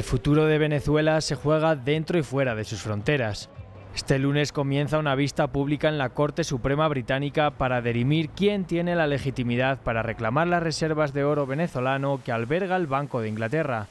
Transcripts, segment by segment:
El futuro de Venezuela se juega dentro y fuera de sus fronteras. Este lunes comienza una vista pública en la Corte Suprema Británica para derimir quién tiene la legitimidad para reclamar las reservas de oro venezolano que alberga el Banco de Inglaterra.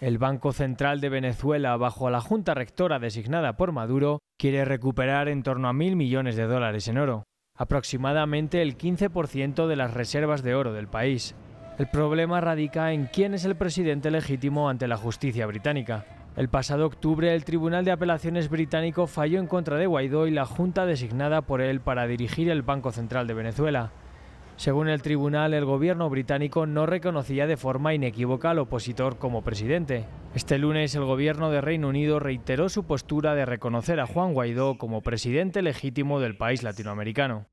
El Banco Central de Venezuela, bajo la Junta Rectora designada por Maduro, quiere recuperar en torno a mil millones de dólares en oro, aproximadamente el 15% de las reservas de oro del país. El problema radica en quién es el presidente legítimo ante la justicia británica. El pasado octubre, el Tribunal de Apelaciones británico falló en contra de Guaidó y la junta designada por él para dirigir el Banco Central de Venezuela. Según el tribunal, el gobierno británico no reconocía de forma inequívoca al opositor como presidente. Este lunes, el gobierno de Reino Unido reiteró su postura de reconocer a Juan Guaidó como presidente legítimo del país latinoamericano.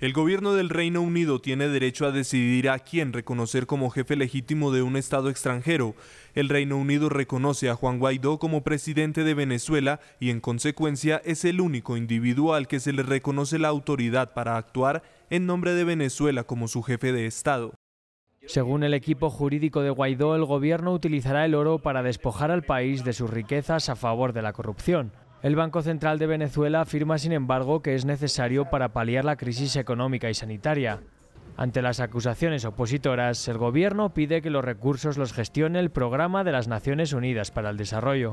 El gobierno del Reino Unido tiene derecho a decidir a quién reconocer como jefe legítimo de un Estado extranjero. El Reino Unido reconoce a Juan Guaidó como presidente de Venezuela y en consecuencia es el único individual que se le reconoce la autoridad para actuar en nombre de Venezuela como su jefe de Estado. Según el equipo jurídico de Guaidó, el gobierno utilizará el oro para despojar al país de sus riquezas a favor de la corrupción. El Banco Central de Venezuela afirma, sin embargo, que es necesario para paliar la crisis económica y sanitaria. Ante las acusaciones opositoras, el gobierno pide que los recursos los gestione el Programa de las Naciones Unidas para el Desarrollo.